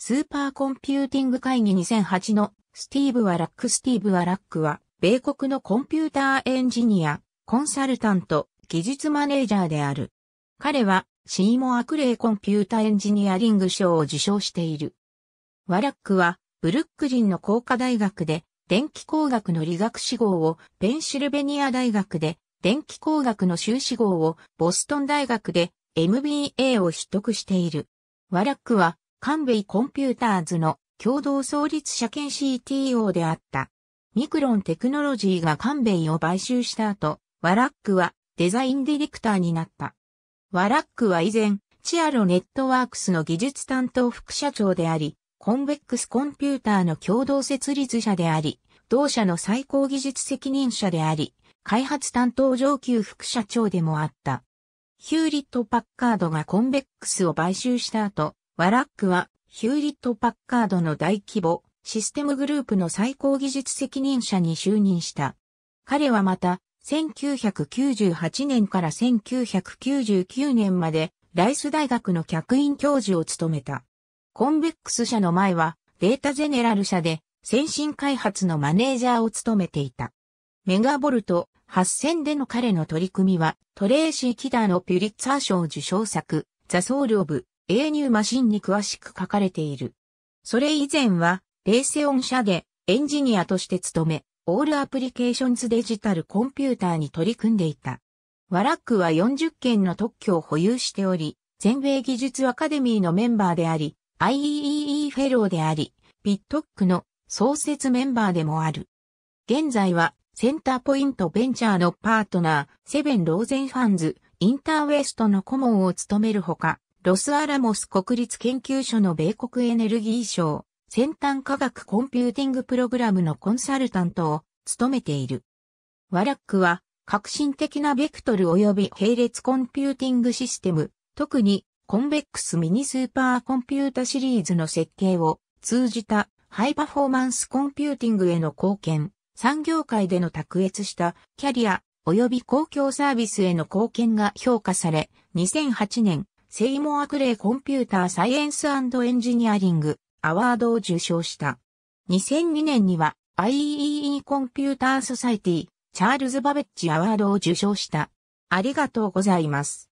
スーパーコンピューティング会議2008のスティーブ・ワラックスティーブ・ワラックは、米国のコンピューターエンジニア、コンサルタント、技術マネージャーである。彼は、シーモア・クレイコンピュータエンジニアリング賞を受賞している。ワラックは、ブルックリンの工科大学で、電気工学の理学士号を、ペンシルベニア大学で、電気工学の修士号を、ボストン大学で、MBA を取得している。ワラックは、カンベイコンピューターズの共同創立者兼 CTO であった。ミクロンテクノロジーがカンベイを買収した後、ワラックはデザインディレクターになった。ワラックは以前、チアロネットワークスの技術担当副社長であり、コンベックスコンピューターの共同設立者であり、同社の最高技術責任者であり、開発担当上級副社長でもあった。ヒューリット・パッカードがコンベックスを買収した後、ワラックはヒューリット・パッカードの大規模システムグループの最高技術責任者に就任した。彼はまた、1998年から1999年までライス大学の客員教授を務めた。コンベックス社の前はデータゼネラル社で先進開発のマネージャーを務めていた。メガボルト8000での彼の取り組みはトレーシー・キダーのピュリッツァー賞受賞作ザ・ソウル・オブ・英乳マシンに詳しく書かれている。それ以前は、レーセオン社でエンジニアとして勤め、オールアプリケーションズデジタルコンピューターに取り組んでいた。ワラックは40件の特許を保有しており、全米技術アカデミーのメンバーであり、IEEE フェローであり、ピットックの創設メンバーでもある。現在は、センターポイントベンチャーのパートナー、セベンローゼンファンズ、インターウェストの顧問を務めるほか、ロスアラモス国立研究所の米国エネルギー省、先端科学コンピューティングプログラムのコンサルタントを務めている。ワラックは、革新的なベクトル及び並列コンピューティングシステム、特にコンベックスミニスーパーコンピュータシリーズの設計を通じたハイパフォーマンスコンピューティングへの貢献、産業界での卓越したキャリア及び公共サービスへの貢献が評価され、2008年セイモア・クレイコンピューター・サイエンス・エンジニアリング・アワードを受賞した。2002年には IEEE コンピューター・ソサイティ、チャールズ・バベッジ・アワードを受賞した。ありがとうございます。